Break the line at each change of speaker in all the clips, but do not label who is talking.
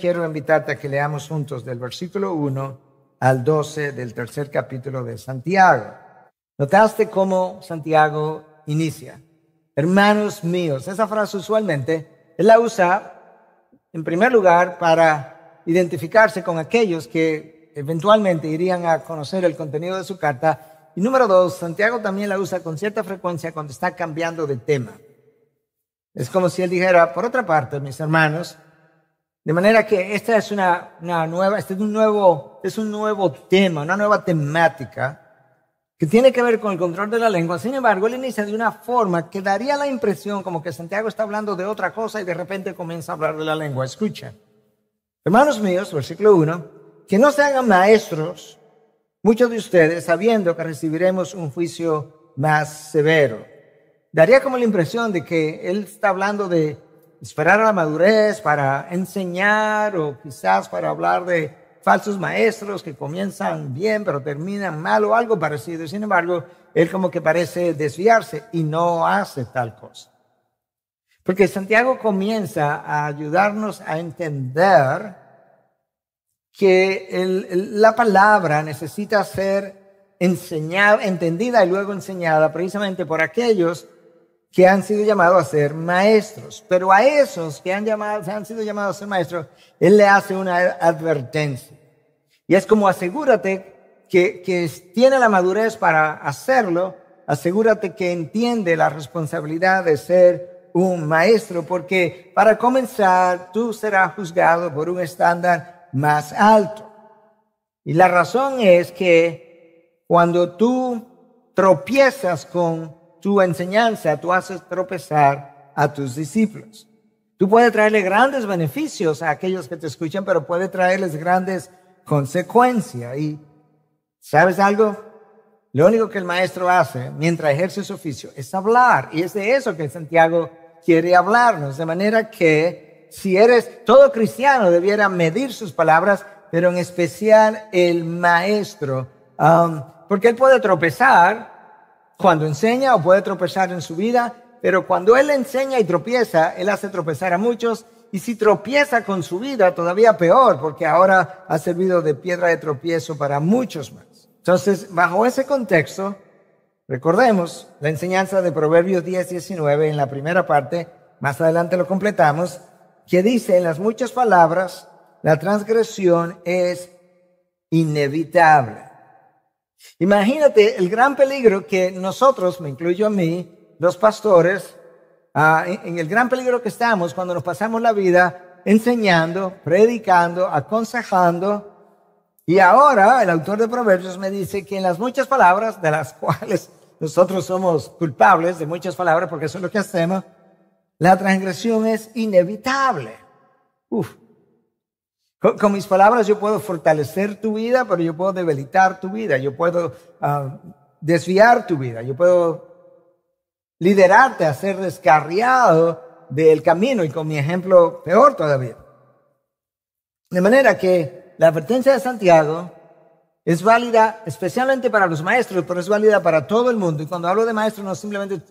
quiero invitarte a que leamos juntos del versículo 1 al 12 del tercer capítulo de Santiago. ¿Notaste cómo Santiago inicia? Hermanos míos, esa frase usualmente él la usa en primer lugar para identificarse con aquellos que eventualmente irían a conocer el contenido de su carta. Y número dos, Santiago también la usa con cierta frecuencia cuando está cambiando de tema. Es como si él dijera, por otra parte, mis hermanos, de manera que esta es una, nueva, este es un nuevo, es un nuevo tema, una nueva temática que tiene que ver con el control de la lengua. Sin embargo, él inicia de una forma que daría la impresión como que Santiago está hablando de otra cosa y de repente comienza a hablar de la lengua. Escucha. Hermanos míos, versículo 1, que no se hagan maestros muchos de ustedes sabiendo que recibiremos un juicio más severo. Daría como la impresión de que él está hablando de esperar a la madurez para enseñar o quizás para hablar de falsos maestros que comienzan bien pero terminan mal o algo parecido. Sin embargo, él como que parece desviarse y no hace tal cosa. Porque Santiago comienza a ayudarnos a entender que la palabra necesita ser enseñada, entendida y luego enseñada precisamente por aquellos que han sido llamados a ser maestros, pero a esos que han, llamado, han sido llamados a ser maestros, Él le hace una advertencia. Y es como asegúrate que, que tiene la madurez para hacerlo, asegúrate que entiende la responsabilidad de ser un maestro, porque para comenzar tú serás juzgado por un estándar más alto. Y la razón es que cuando tú tropiezas con tu enseñanza, tú haces tropezar a tus discípulos. Tú puedes traerle grandes beneficios a aquellos que te escuchan, pero puede traerles grandes consecuencias. Y, ¿sabes algo? Lo único que el maestro hace mientras ejerce su oficio es hablar. Y es de eso que Santiago quiere hablarnos. De manera que si eres todo cristiano, debiera medir sus palabras, pero en especial el maestro. Um, porque él puede tropezar, cuando enseña o puede tropezar en su vida, pero cuando Él enseña y tropieza, Él hace tropezar a muchos. Y si tropieza con su vida, todavía peor, porque ahora ha servido de piedra de tropiezo para muchos más. Entonces, bajo ese contexto, recordemos la enseñanza de Proverbios 10, 19 en la primera parte, más adelante lo completamos, que dice en las muchas palabras, la transgresión es inevitable. Imagínate el gran peligro que nosotros, me incluyo a mí, los pastores, ah, en el gran peligro que estamos cuando nos pasamos la vida enseñando, predicando, aconsejando. Y ahora el autor de Proverbios me dice que en las muchas palabras, de las cuales nosotros somos culpables, de muchas palabras, porque eso es lo que hacemos, la transgresión es inevitable. Uf, con, mis palabras yo puedo fortalecer tu vida, pero yo puedo debilitar tu vida, yo puedo ah, desviar tu vida, yo puedo liderarte a ser descarriado del camino y con mi ejemplo peor todavía. De manera que la advertencia de Santiago es válida especialmente para los maestros, pero es válida para todo el mundo. Y cuando hablo de maestros no simplemente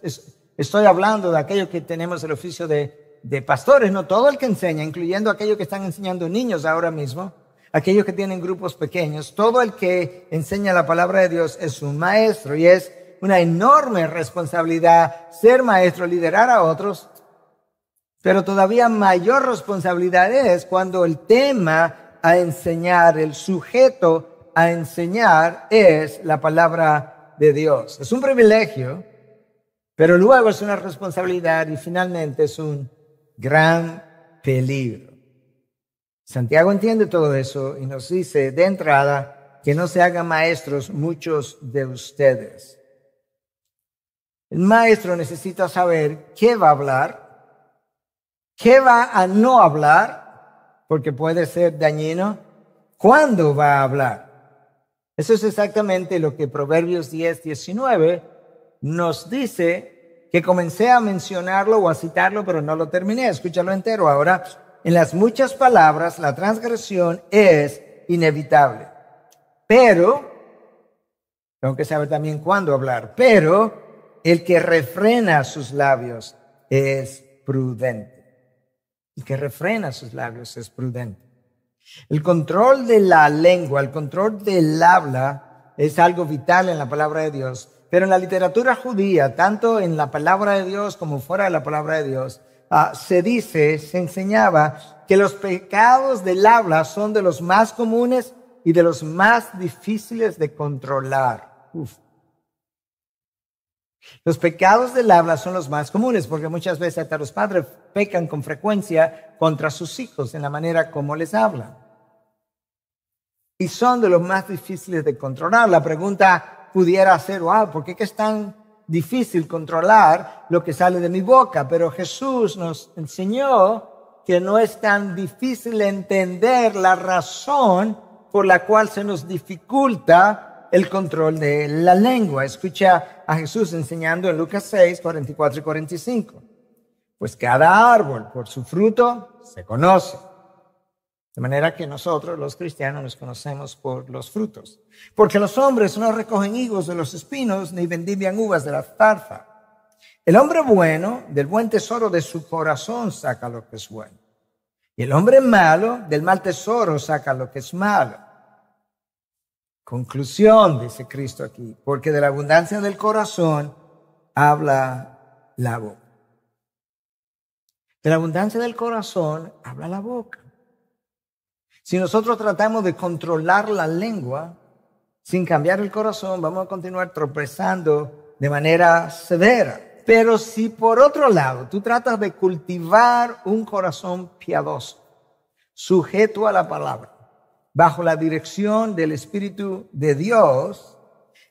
estoy hablando de aquellos que tenemos el oficio de de pastores, no todo el que enseña, incluyendo aquellos que están enseñando niños ahora mismo, aquellos que tienen grupos pequeños, todo el que enseña la palabra de Dios es un maestro y es una enorme responsabilidad ser maestro, liderar a otros, pero todavía mayor responsabilidad es cuando el tema a enseñar, el sujeto a enseñar es la palabra de Dios. Es un privilegio, pero luego es una responsabilidad y finalmente es un gran peligro. Santiago entiende todo eso y nos dice de entrada que no se hagan maestros muchos de ustedes. El maestro necesita saber qué va a hablar, qué va a no hablar, porque puede ser dañino, cuándo va a hablar. Eso es exactamente lo que Proverbios 10, 19 nos dice que comencé a mencionarlo o a citarlo, pero no lo terminé. Escúchalo entero. Ahora, en las muchas palabras, la transgresión es inevitable. Pero, tengo que saber también cuándo hablar, pero el que refrena sus labios es prudente. El que refrena sus labios es prudente. El control de la lengua, el control del habla es algo vital en la palabra de Dios pero en la literatura judía, tanto en la palabra de Dios como fuera de la palabra de Dios, ah, se dice, se enseñaba que los pecados del habla son de los más comunes y de los más difíciles de controlar. Los pecados del habla son los más comunes porque muchas veces hasta los padres pecan con frecuencia contra sus hijos en la manera como les hablan. Y son de los más difíciles de controlar. La pregunta pudiera hacer, wow, ¿por qué es tan difícil controlar lo que sale de mi boca? Pero Jesús nos enseñó que no es tan difícil entender la razón por la cual se nos dificulta el control de la lengua. Escucha a Jesús enseñando en Lucas 6, 44 y 45. Pues cada árbol por su fruto se conoce. De manera que nosotros los cristianos nos conocemos por los frutos. Porque los hombres no recogen higos de los espinos ni vendimian uvas de la zarza. El hombre bueno del buen tesoro de su corazón saca lo que es bueno. Y el hombre malo del mal tesoro saca lo que es malo. Conclusión, dice Cristo aquí, porque de la abundancia del corazón habla la boca. De la abundancia del corazón habla la boca. Si nosotros tratamos de controlar la lengua sin cambiar el corazón, vamos a continuar tropezando de manera severa. Pero si por otro lado tú tratas de cultivar un corazón piadoso, sujeto a la palabra, bajo la dirección del Espíritu de Dios,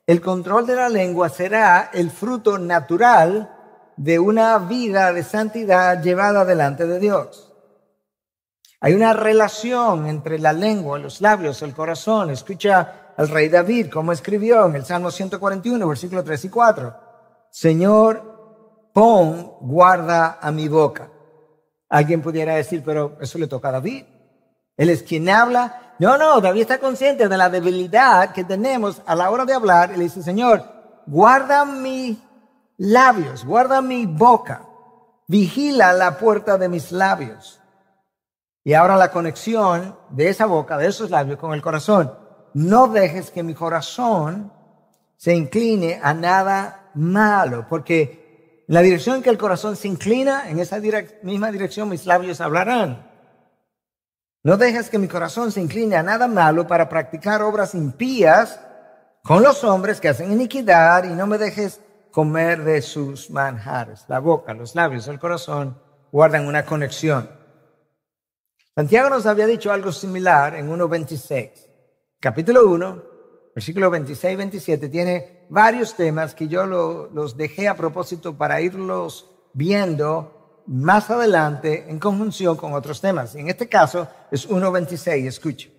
el control de la lengua será el fruto natural de una vida de santidad llevada delante de Dios. Hay una relación entre la lengua, los labios, el corazón. Escucha al rey David como escribió en el Salmo 141, versículo 3 y 4. Señor, pon guarda a mi boca. Alguien pudiera decir, pero eso le toca a David. Él es quien habla. No, no, David está consciente de la debilidad que tenemos a la hora de hablar. Él dice, Señor, guarda mis labios, guarda mi boca, vigila la puerta de mis labios y ahora la conexión de esa boca, de esos labios con el corazón. No dejes que mi corazón se incline a nada malo, porque la dirección que el corazón se inclina, en esa misma dirección mis labios hablarán. No dejes que mi corazón se incline a nada malo para practicar obras impías con los hombres que hacen iniquidad y no me dejes comer de sus manjares. La boca, los labios, el corazón guardan una conexión. Santiago nos había dicho algo similar en 1.26. Capítulo 1, versículo 26 y 27 tiene varios temas que yo los dejé a propósito para irlos viendo más adelante en conjunción con otros temas. En este caso es 1.26, escuche.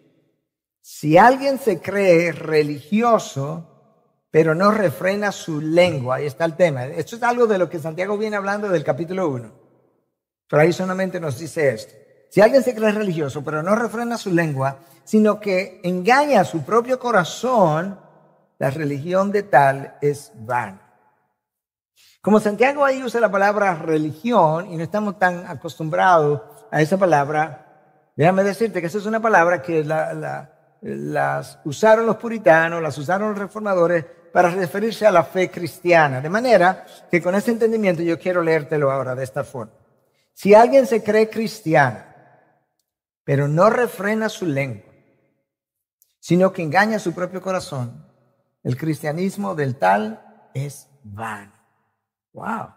Si alguien se cree religioso, pero no refrena su lengua, ahí está el tema. Esto es algo de lo que Santiago viene hablando del capítulo 1. Pero ahí solamente nos dice esto si alguien se cree religioso, pero no refrena su lengua, sino que engaña a su propio corazón, la religión de tal es vana. Como Santiago ahí usa la palabra religión y no estamos tan acostumbrados a esa palabra, déjame decirte que esa es una palabra que las usaron los puritanos, las usaron los reformadores para referirse a la fe cristiana. De manera que con ese entendimiento yo quiero leértelo ahora de esta forma. Si alguien se cree cristiano, pero no refrena su lengua, sino que engaña su propio corazón. El cristianismo del tal es vano. Wow.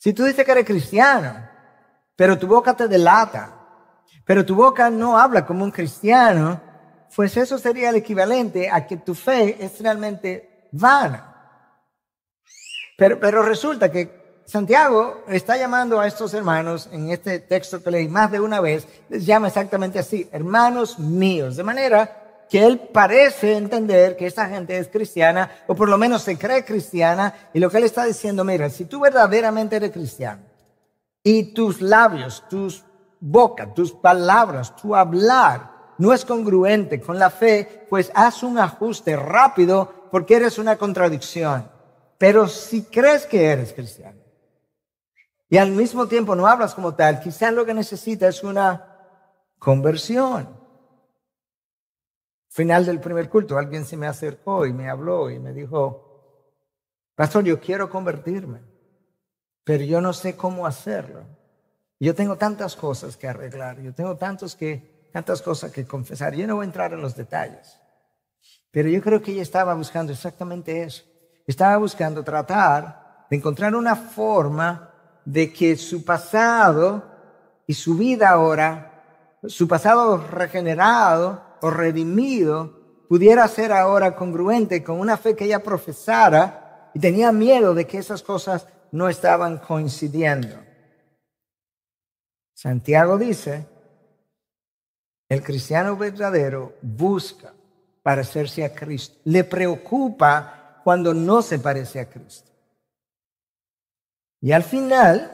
Si tú dices que eres cristiano, pero tu boca te delata, pero tu boca no habla como un cristiano, pues eso sería el equivalente a que tu fe es realmente vana. Pero, pero resulta que Santiago está llamando a estos hermanos en este texto que leí más de una vez, les llama exactamente así, hermanos míos, de manera que él parece entender que esa gente es cristiana, o por lo menos se cree cristiana, y lo que él está diciendo, mira, si tú verdaderamente eres cristiano, y tus labios, tus bocas, tus palabras, tu hablar, no es congruente con la fe, pues haz un ajuste rápido porque eres una contradicción. Pero si crees que eres cristiano, y al mismo tiempo no hablas como tal. Quizás lo que necesita es una conversión. Final del primer culto, alguien se me acercó y me habló y me dijo, pastor, yo quiero convertirme, pero yo no sé cómo hacerlo. Yo tengo tantas cosas que arreglar, yo tengo tantos que, tantas cosas que confesar. Yo no voy a entrar en los detalles, pero yo creo que ella estaba buscando exactamente eso. Estaba buscando tratar de encontrar una forma de que su pasado y su vida ahora, su pasado regenerado o redimido, pudiera ser ahora congruente con una fe que ella profesara y tenía miedo de que esas cosas no estaban coincidiendo. Santiago dice, el cristiano verdadero busca parecerse a Cristo, le preocupa cuando no se parece a Cristo. Y al final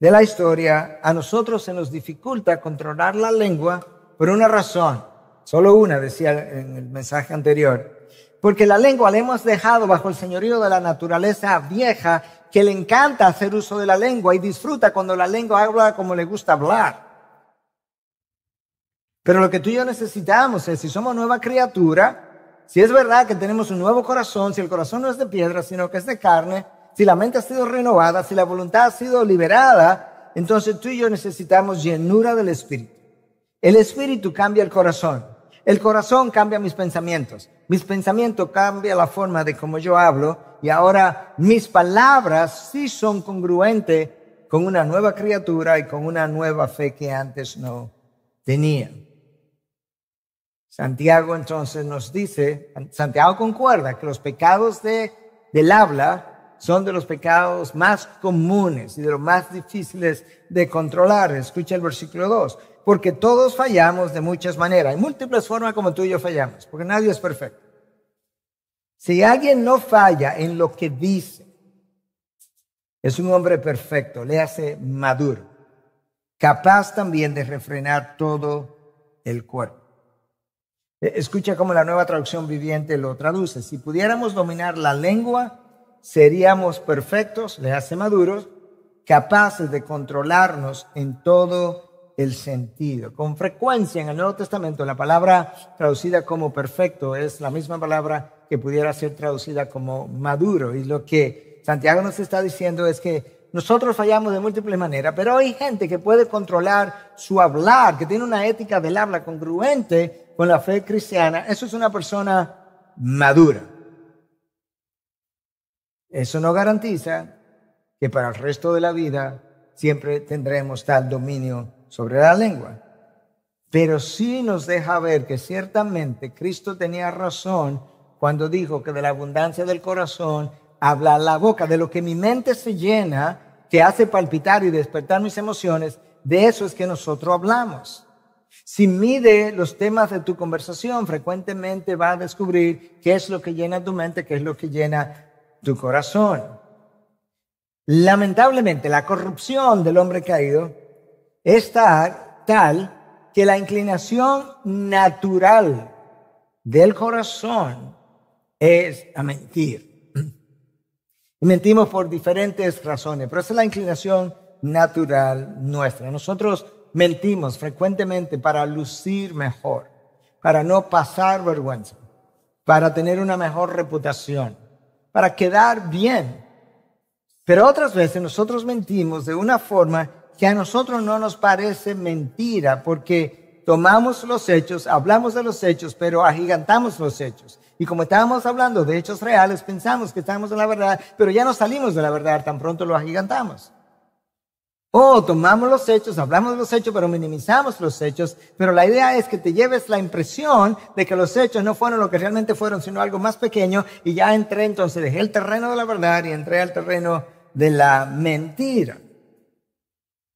de la historia, a nosotros se nos dificulta controlar la lengua por una razón, solo una, decía en el mensaje anterior, porque la lengua la hemos dejado bajo el señorío de la naturaleza vieja que le encanta hacer uso de la lengua y disfruta cuando la lengua habla como le gusta hablar. Pero lo que tú y yo necesitamos es, si somos nueva criatura, si es verdad que tenemos un nuevo corazón, si el corazón no es de piedra, sino que es de carne, si la mente ha sido renovada, si la voluntad ha sido liberada, entonces tú y yo necesitamos llenura del Espíritu. El Espíritu cambia el corazón. El corazón cambia mis pensamientos. Mis pensamientos cambian la forma de cómo yo hablo y ahora mis palabras sí son congruentes con una nueva criatura y con una nueva fe que antes no tenía. Santiago entonces nos dice, Santiago concuerda que los pecados del habla son de los pecados más comunes y de los más difíciles de controlar. Escucha el versículo 2. Porque todos fallamos de muchas maneras. Hay múltiples formas como tú y yo fallamos, porque nadie es perfecto. Si alguien no falla en lo que dice, es un hombre perfecto, le hace maduro, capaz también de refrenar todo el cuerpo. E, escucha cómo la nueva traducción viviente lo traduce. Si pudiéramos dominar la lengua, seríamos perfectos, le hace maduros, capaces de controlarnos en todo el sentido. Con frecuencia en el Nuevo Testamento la palabra traducida como perfecto es la misma palabra que pudiera ser traducida como maduro. Y lo que Santiago nos está diciendo es que nosotros fallamos de múltiples maneras, pero hay gente que puede controlar su hablar, que tiene una ética del habla congruente con la fe cristiana. Eso es una persona madura. Eso no garantiza que para el resto de la vida siempre tendremos tal dominio sobre la lengua. Pero sí nos deja ver que ciertamente Cristo tenía razón cuando dijo que de la abundancia del corazón habla la boca, de lo que mi mente se llena, que hace palpitar y despertar mis emociones, de eso es que nosotros hablamos. Si mide los temas de tu conversación, frecuentemente va a descubrir qué es lo que llena tu mente, qué es lo que llena tu corazón. Lamentablemente, la corrupción del hombre caído es tal que la inclinación natural del corazón es a mentir. mentimos por diferentes razones, pero esa es la inclinación natural nuestra. Nosotros mentimos frecuentemente para lucir mejor, para no pasar vergüenza, para tener una mejor reputación para quedar bien. Pero otras veces nosotros mentimos de una forma que a nosotros no nos parece mentira, porque tomamos los hechos, hablamos de los hechos, pero agigantamos los hechos. Y como estábamos hablando de hechos reales, pensamos que estamos en la verdad, pero ya no salimos de la verdad, tan pronto lo agigantamos. Oh, tomamos los hechos, hablamos de los hechos, pero minimizamos los hechos. Pero la idea es que te lleves la impresión de que los hechos no fueron lo que realmente fueron, sino algo más pequeño. Y ya entré entonces, dejé el terreno de la verdad y entré al terreno de la mentira.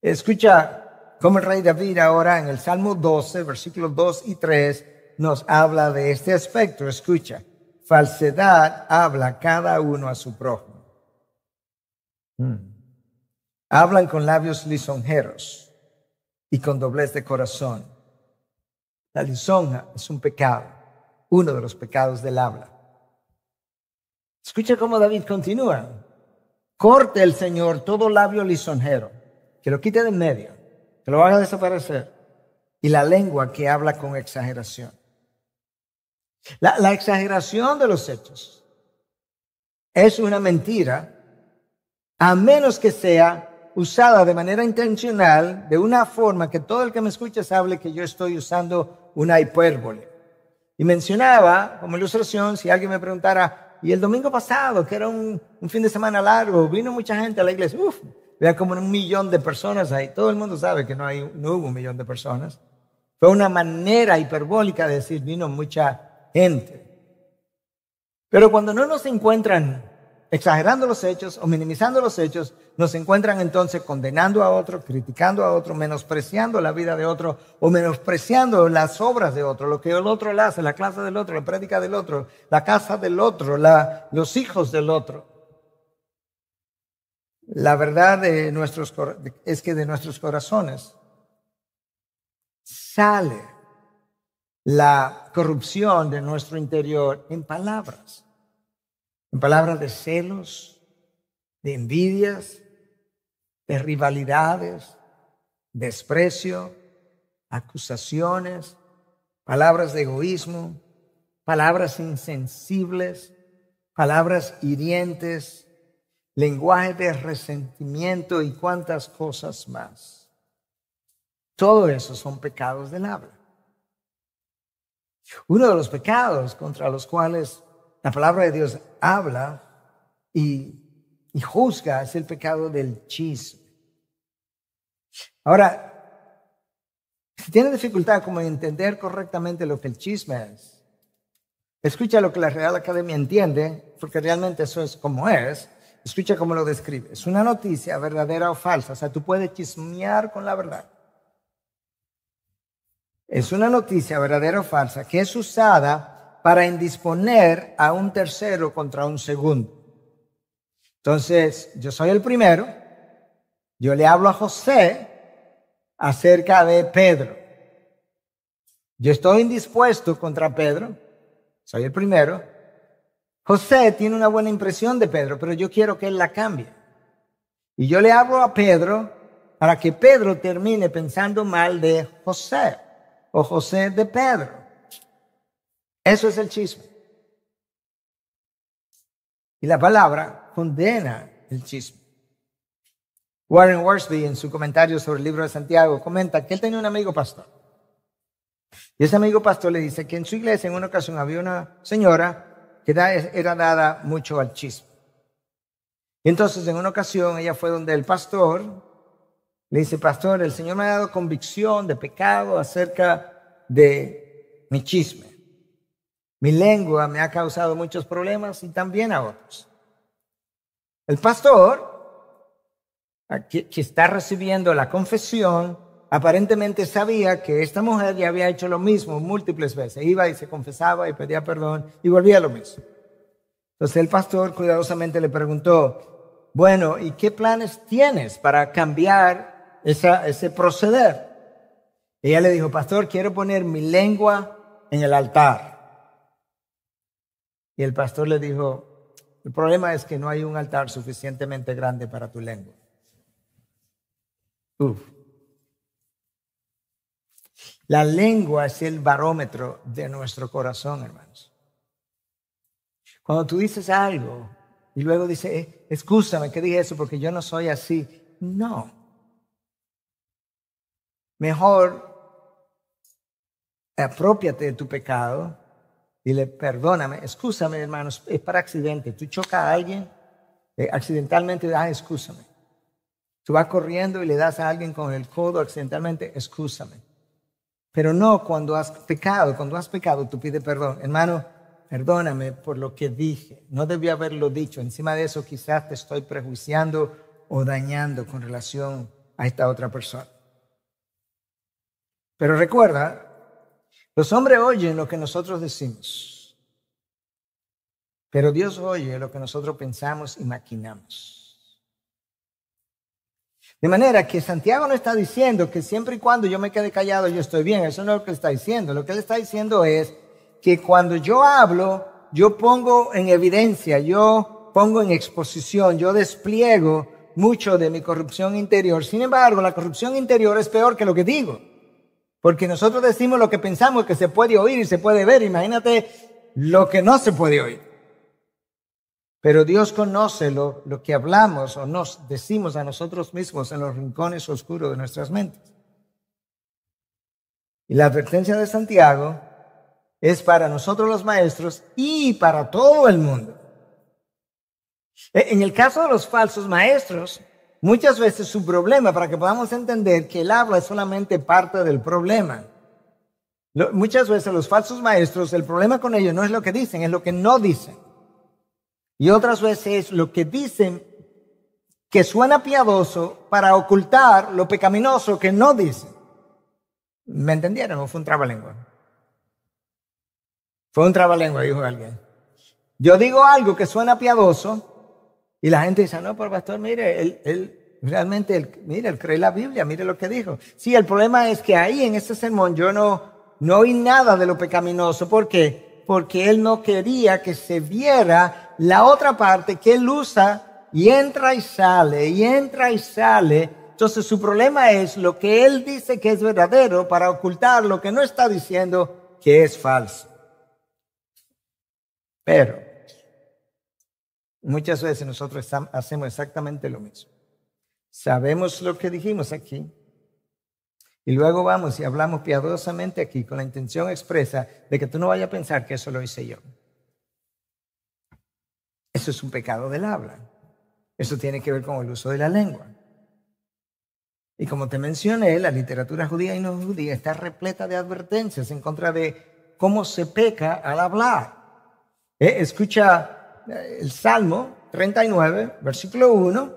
Escucha cómo el rey David ahora en el Salmo 12, versículos 2 y 3, nos habla de este aspecto. Escucha, falsedad habla cada uno a su prójimo. Hmm. Hablan con labios lisonjeros y con doblez de corazón. La lisonja es un pecado, uno de los pecados del habla. Escucha cómo David continúa. Corte el Señor todo labio lisonjero, que lo quite de en medio, que lo haga desaparecer, y la lengua que habla con exageración. La, la exageración de los hechos es una mentira, a menos que sea usada de manera intencional, de una forma que todo el que me escuche sabe que yo estoy usando una hipérbole. Y mencionaba como ilustración, si alguien me preguntara, y el domingo pasado, que era un, fin de semana largo, vino mucha gente a la iglesia, uff, vea como un millón de personas ahí, todo el mundo sabe que no, hay, no hubo un millón de personas. Fue una manera hiperbólica de decir, vino mucha gente. Pero cuando no nos encuentran exagerando los hechos o minimizando los hechos, nos encuentran entonces condenando a otro, criticando a otro, menospreciando la vida de otro o menospreciando las obras de otro, lo que el otro hace, la clase del otro, la prédica del otro, la casa del otro, la, los hijos del otro. La verdad de nuestros, es que de nuestros corazones sale la corrupción de nuestro interior en palabras en palabras de celos, de envidias, de rivalidades, desprecio, acusaciones, palabras de egoísmo, palabras insensibles, palabras hirientes, lenguaje de resentimiento y cuantas cosas más. Todo eso son pecados del habla. Uno de los pecados contra los cuales la palabra de Dios habla y, juzga, es el pecado del chisme. Ahora, si tiene dificultad como entender correctamente lo que el chisme es, escucha lo que la Real Academia entiende, porque realmente eso es como es, escucha cómo lo describe. Es una noticia verdadera o falsa, o sea, tú puedes chismear con la verdad. Es una noticia verdadera o falsa que es usada para indisponer a un tercero contra un segundo. Entonces, yo soy el primero, yo le hablo a José acerca de Pedro. Yo estoy indispuesto contra Pedro, soy el primero. José tiene una buena impresión de Pedro, pero yo quiero que él la cambie. Y yo le hablo a Pedro para que Pedro termine pensando mal de José o José de Pedro. Eso es el chisme. Y la palabra condena el chisme. Warren Worsley, en su comentario sobre el libro de Santiago, comenta que él tenía un amigo pastor. Y ese amigo pastor le dice que en su iglesia, en una ocasión, había una señora que era dada mucho al chisme. Y entonces, en una ocasión, ella fue donde el pastor le dice: Pastor, el Señor me ha dado convicción de pecado acerca de mi chisme. Mi lengua me ha causado muchos problemas y también a otros. El pastor, que, está recibiendo la confesión, aparentemente sabía que esta mujer ya había hecho lo mismo múltiples veces. Iba y se confesaba y pedía perdón y volvía a lo mismo. Entonces el pastor cuidadosamente le preguntó, bueno, ¿y qué planes tienes para cambiar ese proceder? Ella le dijo, pastor, quiero poner mi lengua en el altar. Y el pastor le dijo, el problema es que no hay un altar suficientemente grande para tu lengua. La lengua es el barómetro de nuestro corazón, hermanos. Cuando tú dices algo y luego dices, eh, ¿qué que dije eso porque yo no soy así. No. Mejor apropiate de tu pecado Dile, perdóname, excúsame, hermanos, es para accidente. Tú chocas a alguien, eh, accidentalmente ah, excúsame. Tú vas corriendo y le das a alguien con el codo accidentalmente, excúsame. Pero no cuando has pecado, cuando has pecado tú pides perdón. Hermano, perdóname por lo que dije, no debí haberlo dicho. Encima de eso quizás te estoy prejuiciando o dañando con relación a esta otra persona. Pero recuerda, los hombres oyen lo que nosotros decimos, pero Dios oye lo que nosotros pensamos y maquinamos. De manera que Santiago no está diciendo que siempre y cuando yo me quede callado yo estoy bien, eso no es lo que está diciendo. Lo que él está diciendo es que cuando yo hablo, yo pongo en evidencia, yo pongo en exposición, yo despliego mucho de mi corrupción interior. Sin embargo, la corrupción interior es peor que lo que digo. Porque nosotros decimos lo que pensamos que se puede oír y se puede ver. Imagínate lo que no se puede oír. Pero Dios conoce lo, lo que hablamos o nos decimos a nosotros mismos en los rincones oscuros de nuestras mentes. Y la advertencia de Santiago es para nosotros los maestros y para todo el mundo. E, en el caso de los falsos maestros, muchas veces su problema, para que podamos entender que el habla es solamente parte del problema. muchas veces los falsos maestros, el problema con ellos no es lo que dicen, es lo que no dicen. Y otras veces es lo que dicen que suena piadoso para ocultar lo pecaminoso que no dicen. ¿Me entendieron? ¿O fue un trabalengua? Fue un trabalengua, dijo alguien. Yo digo algo que suena piadoso y la gente dice, no, por pastor, mire, él, realmente, mire, él cree la Biblia, mire lo que dijo. Sí, el problema es que ahí en ese sermón yo no, no oí nada de lo pecaminoso. ¿Por qué? Porque él no quería que se viera la otra parte que él usa y entra y sale, y entra y sale. Entonces su problema es lo que él dice que es verdadero para ocultar lo que no está diciendo que es falso. Pero Muchas veces nosotros hacemos exactamente lo mismo. Sabemos lo que dijimos aquí y luego vamos y hablamos piadosamente aquí con la intención expresa de que tú no vayas a pensar que eso lo hice yo. Eso es un pecado del habla. Eso tiene que ver con el uso de la lengua. Y como te mencioné, la literatura judía y no judía está repleta de advertencias en contra de cómo se peca al hablar. Eh, escucha el Salmo 39, versículo 1,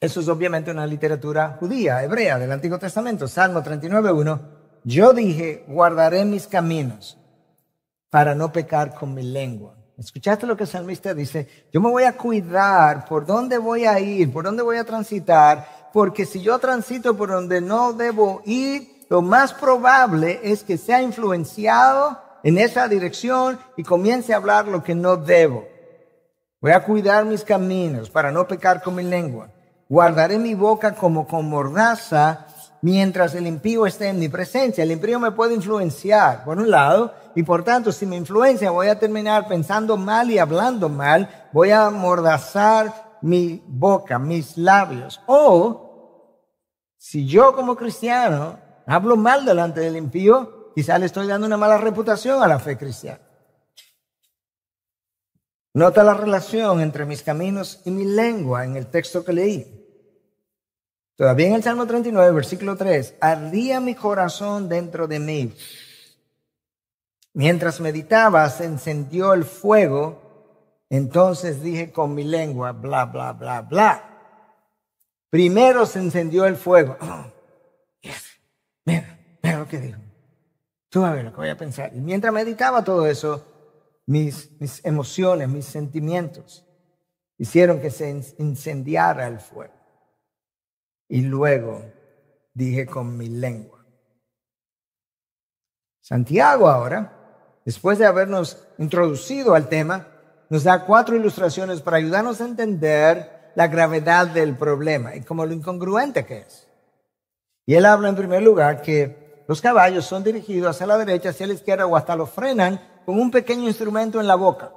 eso es obviamente una literatura judía, hebrea, del Antiguo Testamento, Salmo 39, 1, yo dije, guardaré mis caminos para no pecar con mi lengua. ¿Escuchaste lo que el salmista dice? Yo me voy a cuidar por dónde voy a ir, por dónde voy a transitar, porque si yo transito por donde no debo ir, lo más probable es que sea influenciado en esa dirección y comience a hablar lo que no debo. Voy a cuidar mis caminos para no pecar con mi lengua. Guardaré mi boca como con mordaza mientras el impío esté en mi presencia. El impío me puede influenciar, por un lado, y por tanto, si me influencia, voy a terminar pensando mal y hablando mal. Voy a mordazar mi boca, mis labios. O, si yo como cristiano hablo mal delante del impío, quizá le estoy dando una mala reputación a la fe cristiana. Nota la relación entre mis caminos y mi lengua en el texto que leí. Todavía en el Salmo 39, versículo 3, ardía mi corazón dentro de mí. Mientras meditaba, se encendió el fuego. Entonces dije con mi lengua, bla, bla, bla, bla. Primero se encendió el fuego. Mira, mira lo que dijo. Tú a ver lo que voy a pensar. Y mientras meditaba todo eso, mis, emociones, mis sentimientos. Hicieron que se incendiara el fuego. Y luego dije con mi lengua. Santiago ahora, después de habernos introducido al tema, nos da cuatro ilustraciones para ayudarnos a entender la gravedad del problema y como lo incongruente que es. Y él habla en primer lugar que los caballos son dirigidos hacia la derecha, hacia la izquierda o hasta los frenan con un pequeño instrumento en la boca.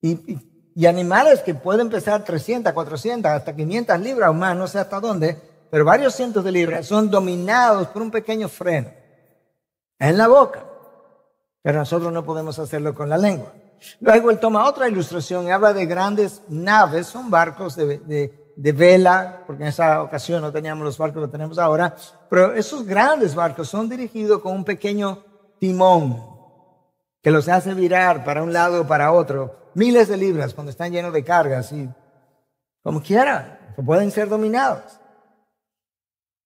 Y, animales que pueden pesar 300, 400, hasta 500 libras o más, no sé hasta dónde, pero varios cientos de libras son dominados por un pequeño freno en la boca. Pero nosotros no podemos hacerlo con la lengua. Luego él toma otra ilustración y habla de grandes naves, son barcos de, vela, porque en esa ocasión no teníamos los barcos que tenemos ahora, pero esos grandes barcos son dirigidos con un pequeño timón, que los hace virar para un lado o para otro, miles de libras cuando están llenos de cargas y como quiera, pueden ser dominados.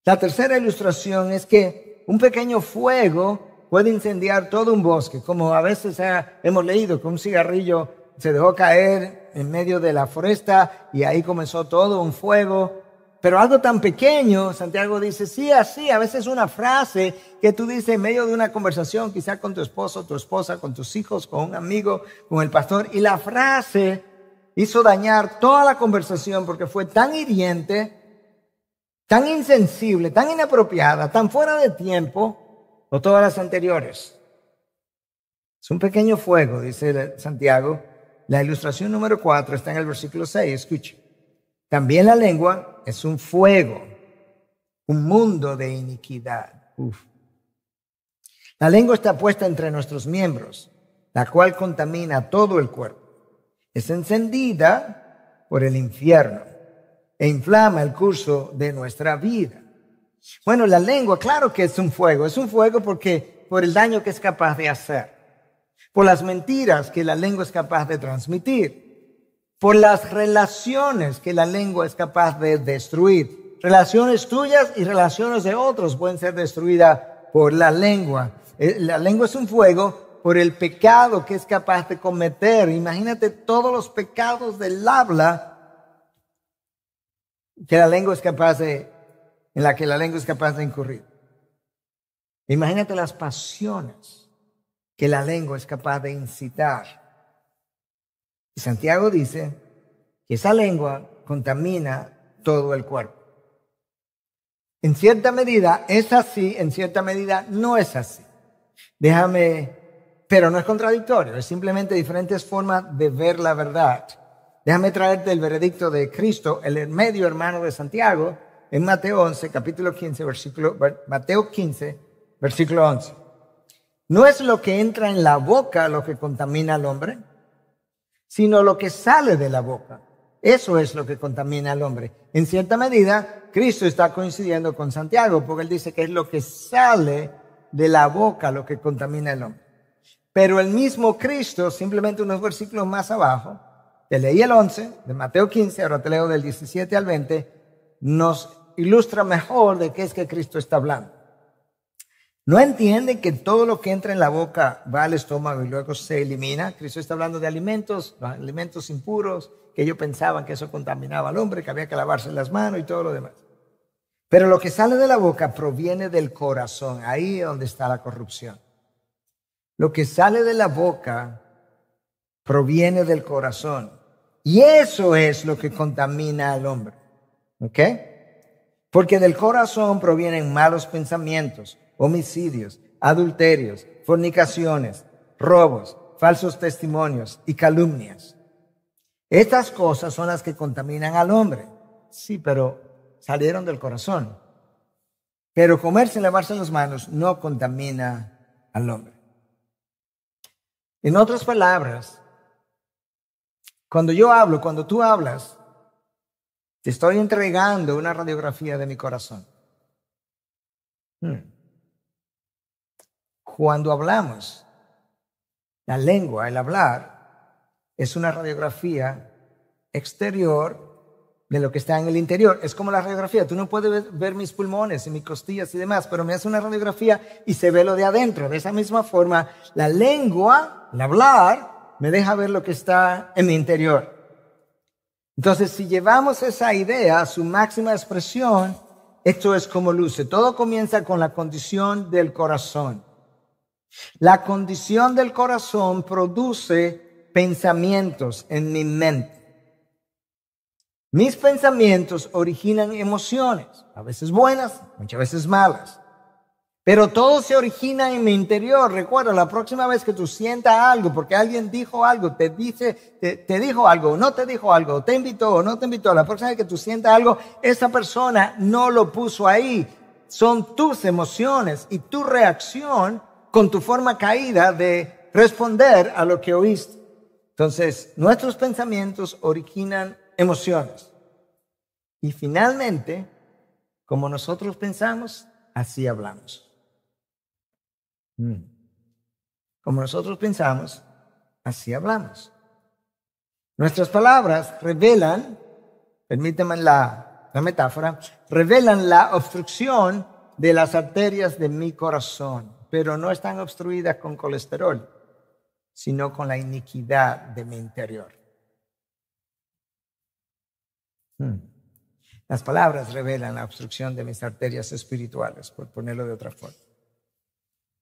La tercera ilustración es que un pequeño fuego puede incendiar todo un bosque, como a veces hemos leído que un cigarrillo se dejó caer en medio de la foresta y ahí comenzó todo un fuego pero algo tan pequeño, Santiago dice, sí, así, a veces una frase que tú dices en medio de una conversación, quizá con tu esposo, tu esposa, con tus hijos, con un amigo, con el pastor, y la frase hizo dañar toda la conversación porque fue tan hiriente, tan insensible, tan inapropiada, tan fuera de tiempo, o todas las anteriores. Es un pequeño fuego, dice Santiago. La ilustración número 4 está en el versículo 6, escuche. También la lengua es un fuego, un mundo de iniquidad. La lengua está puesta entre nuestros miembros, la cual contamina todo el cuerpo. Es encendida por el infierno e inflama el curso de nuestra vida. Bueno, la lengua, claro que es un fuego, es un fuego porque por el daño que es capaz de hacer, por las mentiras que la lengua es capaz de transmitir por las relaciones que la lengua es capaz de destruir. Relaciones tuyas y relaciones de otros pueden ser destruidas por la lengua. Eh, la lengua es un fuego por el pecado que es capaz de cometer. Imagínate todos los pecados del habla que la lengua es capaz de, en la que la lengua es capaz de incurrir. Imagínate las pasiones que la lengua es capaz de incitar. Y Santiago dice que esa lengua contamina todo el cuerpo. En cierta medida es así, en cierta medida no es así. Déjame, pero no es contradictorio, es simplemente diferentes formas de ver la verdad. Déjame traerte el veredicto de Cristo, el medio hermano de Santiago, en Mateo 11, capítulo 15, versículo, Mateo 15, versículo 11. No es lo que entra en la boca lo que contamina al hombre, sino lo que sale de la boca. Eso es lo que contamina al hombre. En cierta medida, Cristo está coincidiendo con Santiago, porque él dice que es lo que sale de la boca lo que contamina al hombre. Pero el mismo Cristo, simplemente unos versículos más abajo, de leí el 11 de Mateo 15, ahora te leo del 17 al 20, nos ilustra mejor de qué es que Cristo está hablando. No entienden que todo lo que entra en la boca va al estómago y luego se elimina. Cristo está hablando de alimentos, alimentos impuros, que ellos pensaban que eso contaminaba al hombre, que había que lavarse las manos y todo lo demás. Pero lo que sale de la boca proviene del corazón, ahí es donde está la corrupción. Lo que sale de la boca proviene del corazón. Y eso es lo que contamina al hombre. ¿Ok? Porque del corazón provienen malos pensamientos homicidios, adulterios, fornicaciones, robos, falsos testimonios y calumnias. Estas cosas son las que contaminan al hombre. Sí, pero salieron del corazón. Pero comerse y lavarse las manos no contamina al hombre. En otras palabras, cuando yo hablo, cuando tú hablas, te estoy entregando una radiografía de mi corazón. Hmm. Cuando hablamos, la lengua, el hablar, es una radiografía exterior de lo que está en el interior. Es como la radiografía. Tú no puedes ver mis pulmones y mis costillas y demás, pero me hace una radiografía y se ve lo de adentro. De esa misma forma, la lengua, el hablar, me deja ver lo que está en mi interior. Entonces, si llevamos esa idea a su máxima expresión, esto es como luce. Todo comienza con la condición del corazón. La condición del corazón produce pensamientos en mi mente. Mis pensamientos originan emociones, a veces buenas, muchas veces malas. Pero todo se origina en mi interior. Recuerda, la próxima vez que tú sientas algo, porque alguien dijo algo, te dice, te, dijo algo, no te dijo algo, te invitó o no te invitó, la próxima vez que tú sientas algo, esa persona no lo puso ahí. Son tus emociones y tu reacción con tu forma caída de responder a lo que oíste. Entonces, nuestros pensamientos originan emociones. Y finalmente, como nosotros pensamos, así hablamos. Mm. Como nosotros pensamos, así hablamos. Nuestras palabras revelan, permíteme la, la metáfora, revelan la obstrucción de las arterias de mi corazón pero no están obstruidas con colesterol, sino con la iniquidad de mi interior. Hmm. Las palabras revelan la obstrucción de mis arterias espirituales, por ponerlo de otra forma.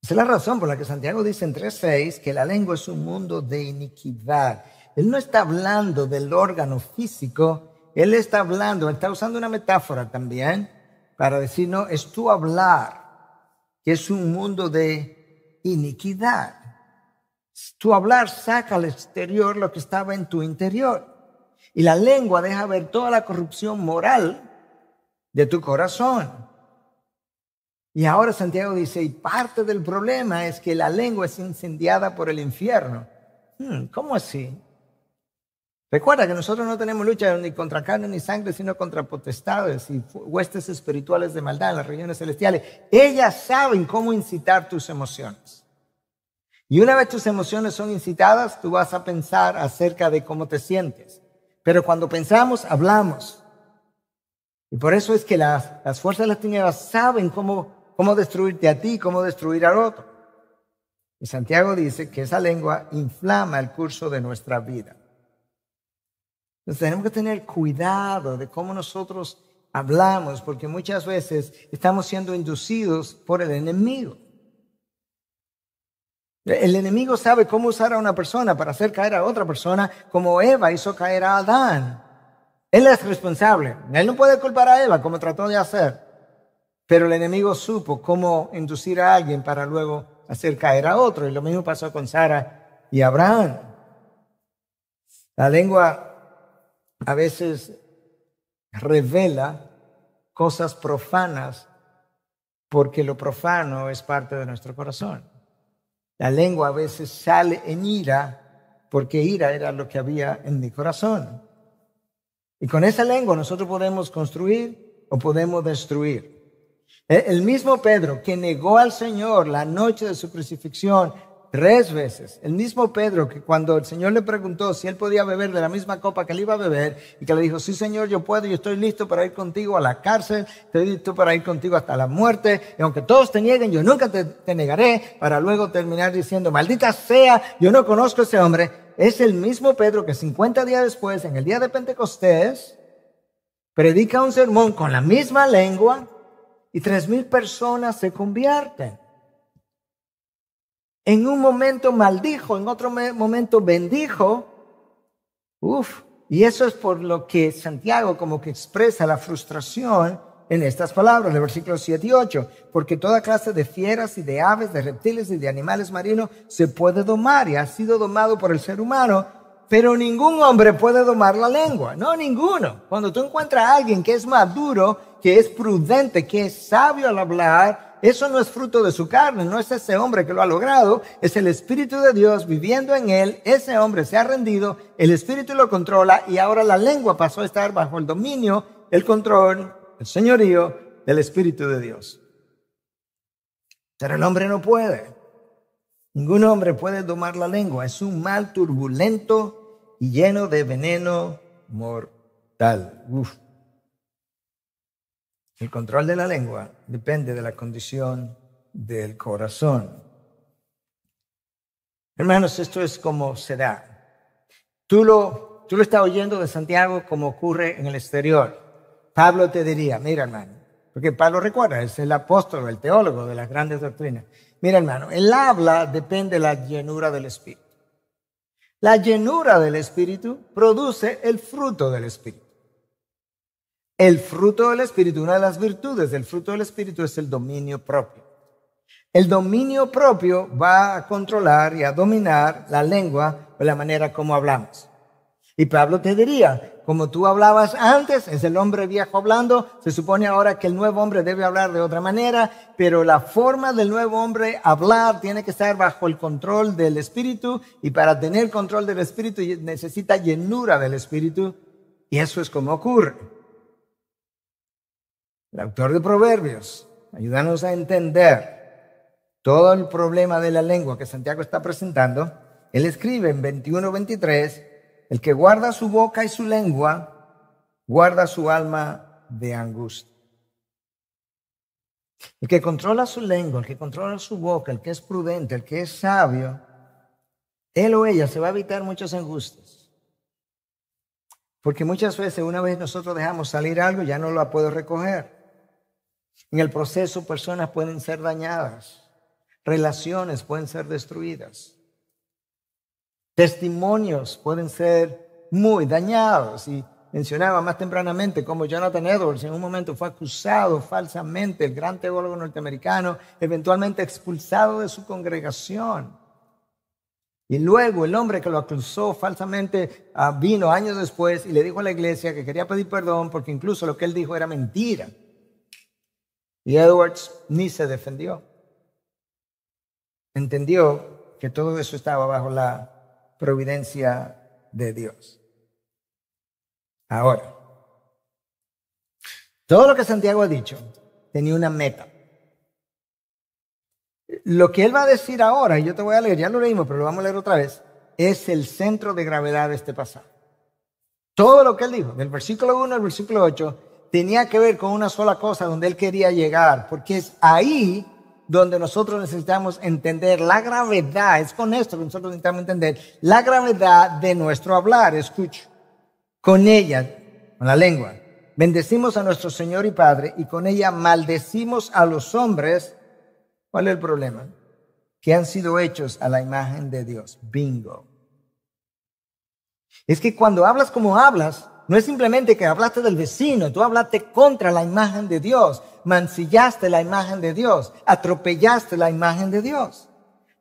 Esa es la razón por la que Santiago dice en 3.6 que la lengua es un mundo de iniquidad. Él no está hablando del órgano físico, él está hablando, está usando una metáfora también para decir, no, es tú hablar que es un mundo de iniquidad. Tu hablar saca al exterior lo que estaba en tu interior. Y la lengua deja ver toda la corrupción moral de tu corazón. Y ahora Santiago dice, y parte del problema es que la lengua es incendiada por el infierno. Hmm, ¿Cómo así? Recuerda que nosotros no tenemos lucha ni contra carne ni sangre, sino contra potestades y huestes espirituales de maldad en las regiones celestiales. Ellas saben cómo incitar tus emociones. Y una vez tus emociones son incitadas, tú vas a pensar acerca de cómo te sientes. Pero cuando pensamos, hablamos. Y por eso es que las, fuerzas de las tinieblas saben cómo, cómo destruirte a ti, cómo destruir al otro. Y Santiago dice que esa lengua inflama el curso de nuestra vida tenemos que tener cuidado de cómo nosotros hablamos, porque muchas veces estamos siendo inducidos por el enemigo. El enemigo sabe cómo usar a una persona para hacer caer a otra persona, como Eva hizo caer a Adán. Él es responsable. Él no puede culpar a Eva como trató de hacer. Pero el enemigo supo cómo inducir a alguien para luego hacer caer a otro. Y lo mismo pasó con Sara y Abraham. La lengua a veces revela cosas profanas porque lo profano es parte de nuestro corazón. La lengua a veces sale en ira porque ira era lo que había en mi corazón. Y con esa lengua nosotros podemos construir o podemos destruir. E, el mismo Pedro que negó al Señor la noche de su crucifixión Tres veces. El mismo Pedro que cuando el Señor le preguntó si él podía beber de la misma copa que él iba a beber y que le dijo, sí Señor, yo puedo, yo estoy listo para ir contigo a la cárcel, estoy listo para ir contigo hasta la muerte, y aunque todos te nieguen, yo nunca te, negaré, para luego terminar diciendo, maldita sea, yo no conozco a ese hombre. Es el mismo Pedro que 50 días después, en el día de Pentecostés, predica un sermón con la misma lengua y tres mil personas se convierten. En un momento maldijo, en otro momento bendijo. Uf, y eso es por lo que Santiago como que expresa la frustración en estas palabras, del versículo 7 y 8, porque toda clase de fieras y de aves, de reptiles y de animales marinos se puede domar y ha sido domado por el ser humano, pero ningún hombre puede domar la lengua, no ninguno. Cuando tú encuentras a alguien que es maduro, que es prudente, que es sabio al hablar, eso no es fruto de su carne, no es ese hombre que lo ha logrado, es el Espíritu de Dios viviendo en él. Ese hombre se ha rendido, el Espíritu lo controla y ahora la lengua pasó a estar bajo el dominio, el control, el señorío del Espíritu de Dios. Pero el hombre no puede. Ningún hombre puede domar la lengua. Es un mal turbulento y lleno de veneno mortal. Uf. El control de la lengua depende de la condición del corazón. Hermanos, esto es como será. Tú lo, tú lo estás oyendo de Santiago como ocurre en el exterior. Pablo te diría, mira hermano, porque Pablo recuerda, es el apóstol, el teólogo de las grandes doctrinas. Mira hermano, el habla depende de la llenura del Espíritu. La llenura del Espíritu produce el fruto del Espíritu. El fruto del Espíritu, una de las virtudes del fruto del Espíritu es el dominio propio. El dominio propio va a controlar y a dominar la lengua o la manera como hablamos. Y Pablo te diría, como tú hablabas antes, es el hombre viejo hablando, se supone ahora que el nuevo hombre debe hablar de otra manera, pero la forma del nuevo hombre hablar tiene que estar bajo el control del Espíritu y para tener control del Espíritu necesita llenura del Espíritu y eso es como ocurre. El autor de Proverbios, ayúdanos a entender todo el problema de la lengua que Santiago está presentando. Él escribe en 21-23, el que guarda su boca y su lengua, guarda su alma de angustia. El que controla su lengua, el que controla su boca, el que es prudente, el que es sabio, él o ella se va a evitar muchos angustias. Porque muchas veces, una vez nosotros dejamos salir algo, ya no lo puedo recoger. En el proceso personas pueden ser dañadas, relaciones pueden ser destruidas, testimonios pueden ser muy dañados. Y mencionaba más tempranamente como Jonathan Edwards en un momento fue acusado falsamente, el gran teólogo norteamericano, eventualmente expulsado de su congregación. Y luego el hombre que lo acusó falsamente ah, vino años después y le dijo a la iglesia que quería pedir perdón porque incluso lo que él dijo era mentira. Y Edwards ni se defendió. Entendió que todo eso estaba bajo la providencia de Dios. Ahora, todo lo que Santiago ha dicho tenía una meta. Lo que él va a decir ahora, y yo te voy a leer, ya lo leímos, pero lo vamos a leer otra vez, es el centro de gravedad de este pasado. Todo lo que él dijo, del versículo 1 al versículo 8, tenía que ver con una sola cosa donde él quería llegar, porque es ahí donde nosotros necesitamos entender la gravedad, es con esto que nosotros necesitamos entender la gravedad de nuestro hablar, escucho, con ella, con la lengua, bendecimos a nuestro Señor y Padre y con ella maldecimos a los hombres. ¿Cuál es el problema? Que han sido hechos a la imagen de Dios. Bingo. Es que cuando hablas como hablas, no es simplemente que hablaste del vecino, tú hablaste contra la imagen de Dios, mancillaste la imagen de Dios, atropellaste la imagen de Dios.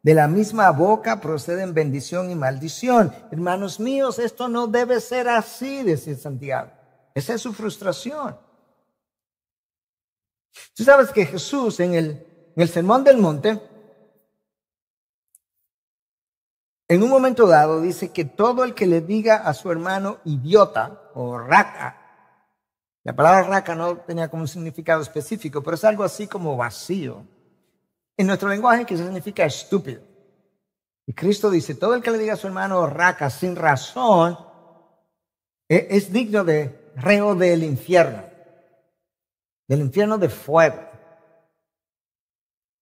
De la misma boca proceden bendición y maldición. Hermanos míos, esto no debe ser así, decía Santiago. Esa es su frustración. Tú sabes que Jesús en el, en el Sermón del Monte, en un momento dado, dice que todo el que le diga a su hermano idiota, o raca. La palabra raca no tenía como un significado específico, pero es algo así como vacío. En nuestro lenguaje que significa estúpido. Y Cristo dice, todo el que le diga a su hermano raca sin razón e, es, digno de reo del infierno, del infierno de fuego.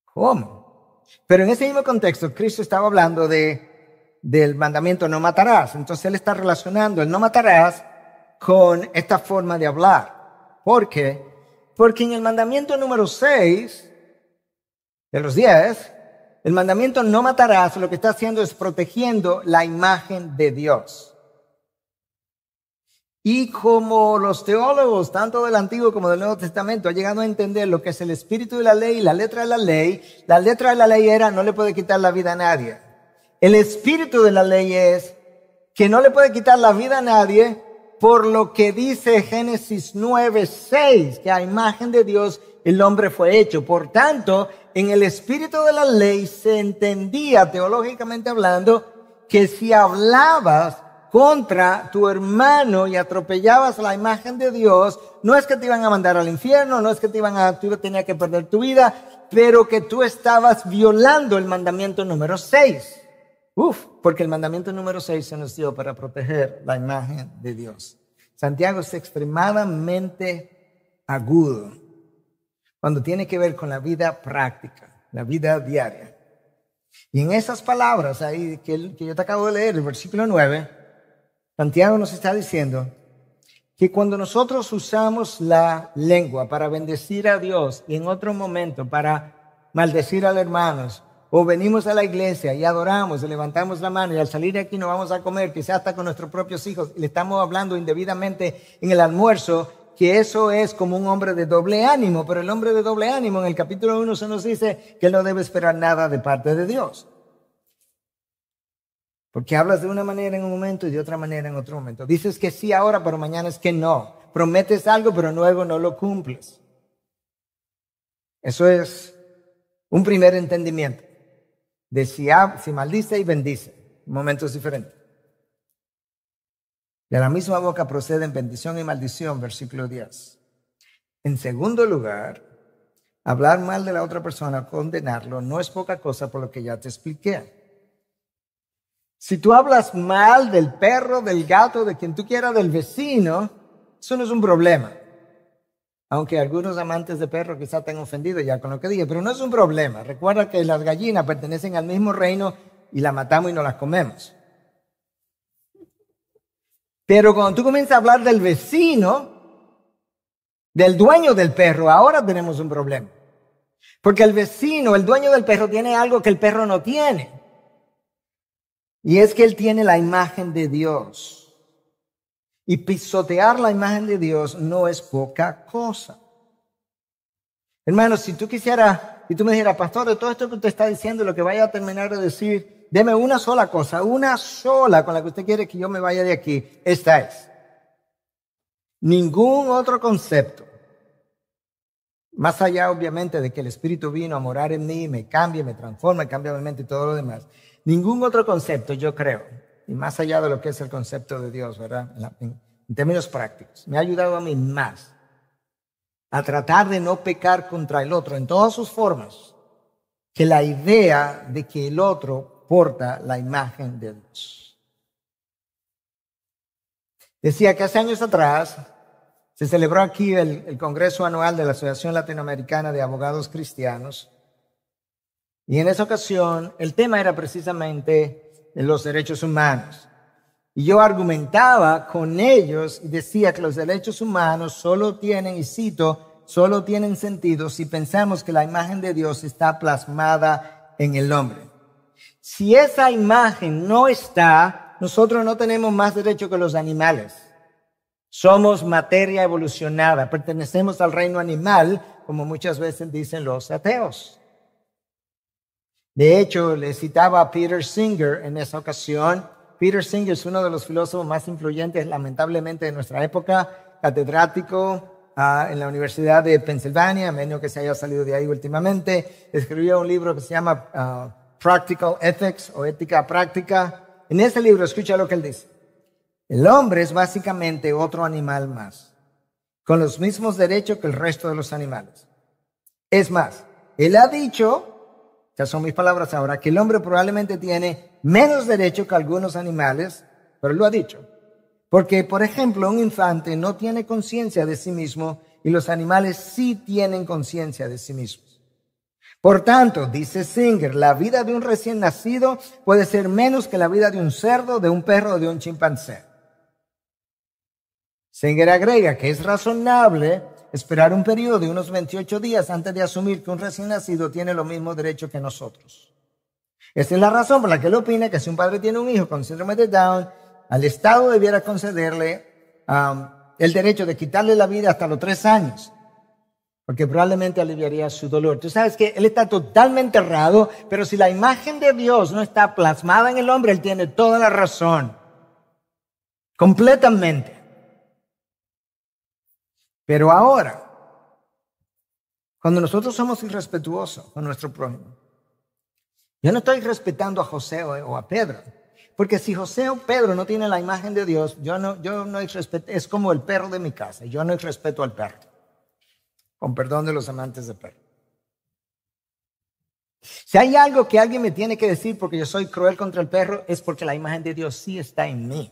¿Cómo? Pero en ese mismo contexto, Cristo estaba hablando de, del mandamiento no matarás. Entonces él está relacionando el no matarás con esta forma de hablar. ¿Por qué? Porque en el mandamiento número 6, de los 10, el mandamiento no matarás lo que está haciendo es protegiendo la imagen de Dios. Y como los teólogos, tanto del Antiguo como del Nuevo Testamento, han llegado a entender lo que es el espíritu de la ley y la letra de la ley, la letra de la ley era no le puede quitar la vida a nadie. El espíritu de la ley es que no le puede quitar la vida a nadie, por lo que dice Génesis 9, 6, que a imagen de Dios el hombre fue hecho. Por tanto, en el espíritu de la ley se entendía, teológicamente hablando, que si hablabas contra tu hermano y atropellabas la imagen de Dios, no es que te iban a mandar al infierno, no es que te iban a, tú tenías que perder tu vida, pero que tú estabas violando el mandamiento número 6. Uf, porque el mandamiento número 6 se nos dio para proteger la imagen de Dios. Santiago es extremadamente agudo cuando tiene que ver con la vida práctica, la vida diaria. Y en esas palabras ahí que, yo te acabo de leer, el versículo 9, Santiago nos está diciendo que cuando nosotros usamos la lengua para bendecir a Dios y en otro momento para maldecir a los hermanos, o venimos a la iglesia y adoramos y levantamos la mano y al salir de aquí no vamos a comer, que quizás hasta con nuestros propios hijos, le estamos hablando indebidamente en el almuerzo, que eso es como un hombre de doble ánimo, pero el hombre de doble ánimo en el capítulo 1 se nos dice que él no debe esperar nada de parte de Dios. Porque hablas de una manera en un momento y de otra manera en otro momento. Dices que sí ahora, pero mañana es que no. Prometes algo, pero luego no lo cumples. Eso es un primer entendimiento de si, maldice y bendice, momentos diferentes. De la misma boca proceden bendición y maldición, versículo 10. En segundo lugar, hablar mal de la otra persona, condenarlo, no es poca cosa por lo que ya te expliqué. Si tú hablas mal del perro, del gato, de quien tú quieras, del vecino, eso no es un problema aunque algunos amantes de perros quizá estén ofendidos ya con lo que dije, pero no es un problema. Recuerda que las gallinas pertenecen al mismo reino y las matamos y no las comemos. Pero cuando tú comienzas a hablar del vecino, del dueño del perro, ahora tenemos un problema. Porque el vecino, el dueño del perro, tiene algo que el perro no tiene. Y es que él tiene la imagen de Dios. Y pisotear la imagen de Dios no es poca cosa. Hermano, si tú quisieras, y tú me dijeras, pastor, de todo esto que usted está diciendo, lo que vaya a terminar de decir, deme una sola cosa, una sola con la que usted quiere que yo me vaya de aquí. Esta es. Ningún otro concepto más allá, obviamente, de que el Espíritu vino a morar en mí, me cambie, me transforma, cambia mi mente y todo lo demás. Ningún otro concepto, yo creo, y más allá de lo que es el concepto de Dios, ¿verdad? En, términos prácticos. Me ha ayudado a mí más a tratar de no pecar contra el otro en todas sus formas que la idea de que el otro porta la imagen de Dios. Decía que hace años atrás se celebró aquí el, el, Congreso Anual de la Asociación Latinoamericana de Abogados Cristianos y en esa ocasión el tema era precisamente en los derechos humanos. Y yo argumentaba con ellos y decía que los derechos humanos solo tienen, y cito, solo tienen sentido si pensamos que la imagen de Dios está plasmada en el hombre. Si esa imagen no está, nosotros no tenemos más derecho que los animales. Somos materia evolucionada, pertenecemos al reino animal, como muchas veces dicen los ateos. De hecho, le citaba a Peter Singer en esa ocasión. Peter Singer es uno de los filósofos más influyentes, lamentablemente, de nuestra época, catedrático ah, en la Universidad de Pensilvania, menos que se haya salido de ahí últimamente. Escribió un libro que se llama ah, Practical Ethics o Ética Práctica. En ese libro, escucha lo que él dice. El hombre es básicamente otro animal más, con los mismos derechos que el resto de los animales. Es más, él ha dicho estas son mis palabras ahora, que el hombre probablemente tiene menos derecho que algunos animales, pero él lo ha dicho. Porque, por ejemplo, un infante no tiene conciencia de sí mismo y los animales sí tienen conciencia de sí mismos. Por tanto, dice Singer, la vida de un recién nacido puede ser menos que la vida de un cerdo, de un perro o de un chimpancé. Singer agrega que es razonable esperar un periodo de unos 28 días antes de asumir que un recién nacido tiene los mismos derechos que nosotros. Esta es la razón por la que él opina que si un padre tiene un hijo con síndrome de Down, al Estado debiera concederle um, el derecho de quitarle la vida hasta los tres años, porque probablemente aliviaría su dolor. Tú sabes que él está totalmente errado, pero si la imagen de Dios no está plasmada en el hombre, él tiene toda la razón, completamente. Pero ahora, cuando nosotros somos irrespetuosos con nuestro prójimo, yo no estoy respetando a José o a Pedro, porque si José o Pedro no tienen la imagen de Dios, yo no, yo no respeto, es como el perro de mi casa, yo no respeto al perro, con perdón de los amantes de perro. Si hay algo que alguien me tiene que decir porque yo soy cruel contra el perro, es porque la imagen de Dios sí está en mí.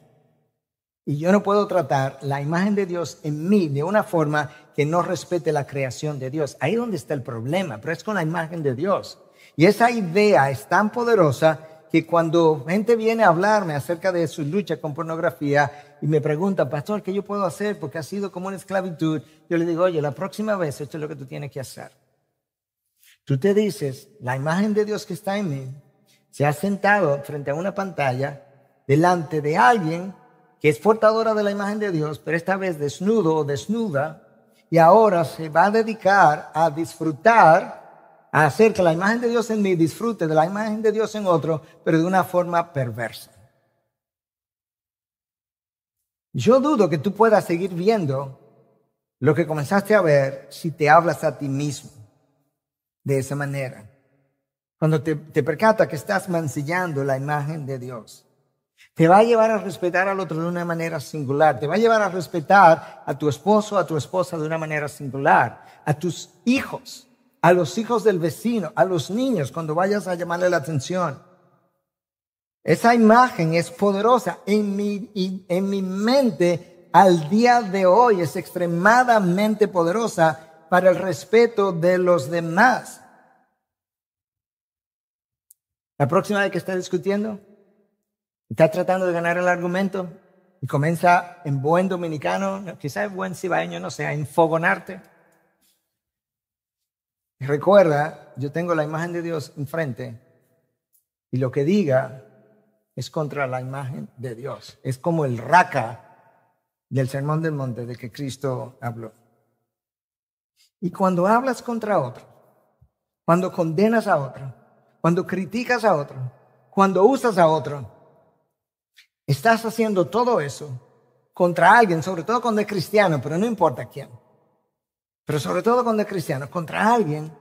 Y yo no puedo tratar la imagen de Dios en mí de una forma que no respete la creación de Dios. Ahí es donde está el problema, pero es con la imagen de Dios. Y esa idea es tan poderosa que cuando gente viene a hablarme acerca de su lucha con pornografía y me pregunta, pastor, ¿qué yo puedo hacer? Porque ha sido como una esclavitud. Yo le digo, oye, la próxima vez esto es lo que tú tienes que hacer. Tú te dices, la imagen de Dios que está en mí se ha sentado frente a una pantalla delante de alguien que es portadora de la imagen de Dios, pero esta vez desnudo o desnuda, y ahora se va a dedicar a disfrutar, a hacer que la imagen de Dios en mí disfrute de la imagen de Dios en otro, pero de una forma perversa. Yo dudo que tú puedas seguir viendo lo que comenzaste a ver si te hablas a ti mismo de esa manera. Cuando te, te percata que estás mancillando la imagen de Dios te va a llevar a respetar al otro de una manera singular, te va a llevar a respetar a tu esposo, a tu esposa de una manera singular, a tus hijos, a los hijos del vecino, a los niños cuando vayas a llamarle la atención. Esa imagen es poderosa. En mi, en mi mente, al día de hoy, es extremadamente poderosa para el respeto de los demás. La próxima vez que esté discutiendo, Está tratando de ganar el argumento y comienza en buen dominicano, quizás buen cibaeño, no sé, a enfogonarte. Y recuerda, yo tengo la imagen de Dios enfrente y lo que diga es contra la imagen de Dios. Es como el raca del sermón del monte de que Cristo habló. Y cuando hablas contra otro, cuando condenas a otro, cuando criticas a otro, cuando usas a otro, Estás haciendo todo eso contra alguien, sobre todo cuando es cristiano, pero no importa quién. Pero sobre todo cuando es cristiano, contra alguien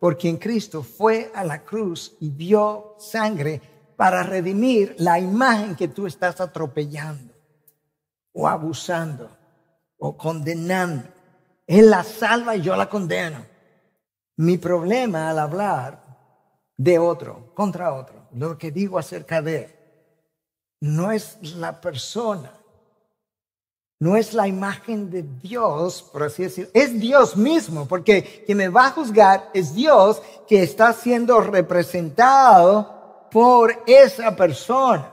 por quien Cristo fue a la cruz y dio sangre para redimir la imagen que tú estás atropellando o abusando o condenando. Él la salva y yo la condeno. Mi problema al hablar de otro, contra otro, lo que digo acerca de él, no es la persona, no es la imagen de Dios, por así decirlo, es Dios mismo, porque quien me va a juzgar es Dios que está siendo representado por esa persona.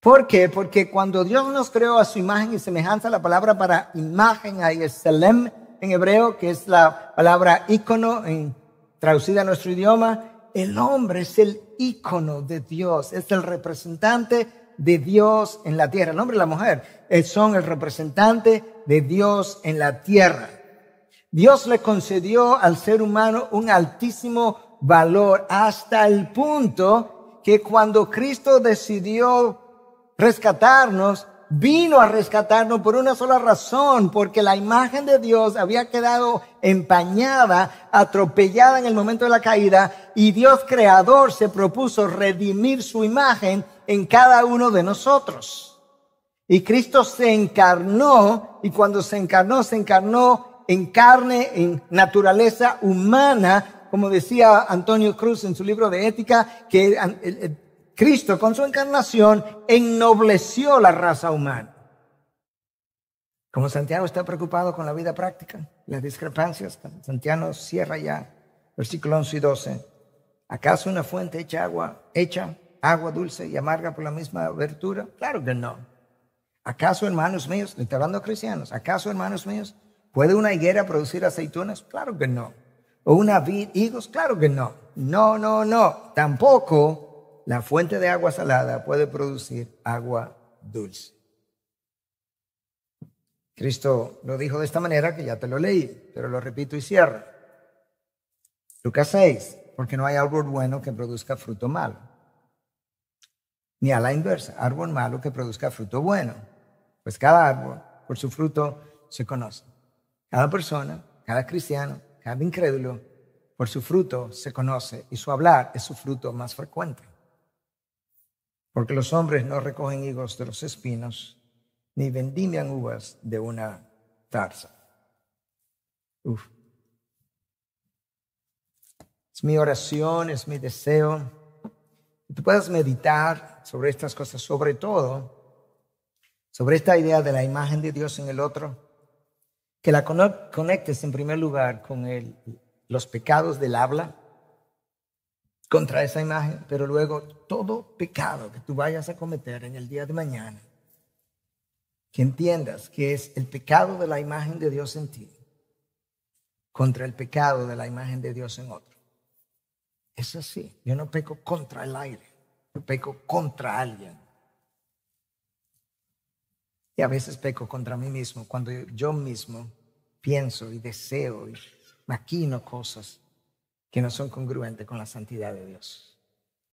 ¿Por qué? Porque cuando Dios nos creó a su imagen y semejanza, la palabra para imagen ahí es selem en hebreo, que es la palabra ícono en, traducida a nuestro idioma, el hombre es el ícono de Dios, es el representante de Dios en la tierra. El hombre y la mujer eh, son el representante de Dios en la tierra. Dios le concedió al ser humano un altísimo valor hasta el punto que cuando Cristo decidió rescatarnos, vino a rescatarnos por una sola razón, porque la imagen de Dios había quedado empañada, atropellada en el momento de la caída, y Dios creador se propuso redimir su imagen en cada uno de nosotros. Y Cristo se encarnó, y cuando se encarnó, se encarnó en carne, en naturaleza humana, como decía Antonio Cruz en su libro de ética, que eh, eh, Cristo con su encarnación ennobleció la raza humana. Como Santiago está preocupado con la vida práctica, las discrepancias, Santiago cierra ya versículo 11 y 12. ¿Acaso una fuente hecha agua, hecha agua dulce y amarga por la misma abertura? Claro que no. ¿Acaso, hermanos míos, le está hablando a cristianos, ¿acaso, hermanos míos, puede una higuera producir aceitunas? Claro que no. ¿O una vid, higos? Claro que no. No, no, no. Tampoco la fuente de agua salada puede producir agua dulce. Cristo lo dijo de esta manera que ya te lo leí, pero lo repito y cierro. Lucas 6, porque no hay árbol bueno que produzca fruto malo. Ni a la inversa, árbol malo que produzca fruto bueno. Pues cada árbol por su fruto se conoce. Cada persona, cada cristiano, cada incrédulo, por su fruto se conoce y su hablar es su fruto más frecuente porque los hombres no recogen higos de los espinos, ni vendimian uvas de una tarza. Es mi oración, es mi deseo que tú puedas meditar sobre estas cosas, sobre todo sobre esta idea de la imagen de Dios en el otro, que la conectes en primer lugar con los pecados del habla, contra esa imagen, pero luego todo pecado que tú vayas a cometer en el día de mañana, que entiendas que es el pecado de la imagen de Dios en ti contra el pecado de la imagen de Dios en otro. Es así, yo no peco contra el aire, yo peco contra alguien. Y a veces peco contra mí mismo, cuando yo mismo pienso y deseo y maquino cosas que no son congruentes con la santidad de Dios.